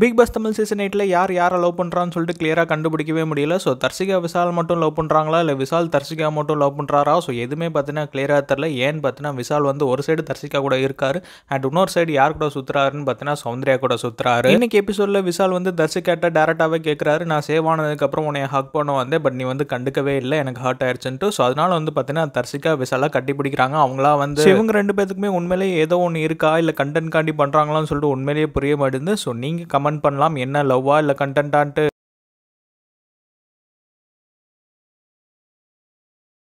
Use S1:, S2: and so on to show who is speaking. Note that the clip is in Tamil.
S1: பிக் பாஸ் தமிழ் சீசன் எயிட்டில் யார் யாரை லவ் பண்ணுறான்னு சொல்லிட்டு கிளியராக கண்டுபிடிக்கவே முடியல ஸோ தர்சிகா விஷால் மட்டும் லவ் பண்ணுறாங்களா இல்லை விஷால் தர்சிகா மட்டும் லவ் பண்ணுறாரா ஸோ எதுவுமே பார்த்தீங்கன்னா கிளியராக தெரில ஏன்னு பார்த்தீங்கன்னா விசால் வந்து ஒரு சைடு தர்சிகா கூட இருக்கார் அண்ட் இன்னொரு சைடு யார் கூட சுற்றுறாருன்னு பார்த்தீங்கன்னா சௌந்தர்யா கூட சுற்றுறாரு இன்னைக்கு எபிசோடில் விஷால் வந்து தர்சிகாட்ட டேரெக்டாகவே கேட்குறாரு நான் சேவ் ஆனதுக்கப்புறம் உன்னை ஹக் பண்ண வந்தேன் பட் நீ வந்து கண்டுக்கவே இல்லை எனக்கு ஹர்ட் ஆயிடுச்சுன்ட்டு ஸோ அதனால் வந்து பார்த்தீங்கன்னா தர்சிகா கட்டி கட்டிப்பிடிக்கிறாங்க அவங்களா வந்து இவங்க ரெண்டு பேத்துக்குமே உண்மையிலேயே ஏதோ ஒன்று இருக்கா இல்லை கண்டென்ட் காண்டி பண்ணுறாங்களான்னு சொல்லிட்டு உண்மையிலேயே புரிய மாட்டேங்குது ஸோ நீங்கள் கமெண்ட் கமெண்ட் பண்ணலாம் என்ன லவ்வா இல்லை கண்டென்ட்டான்ட்டு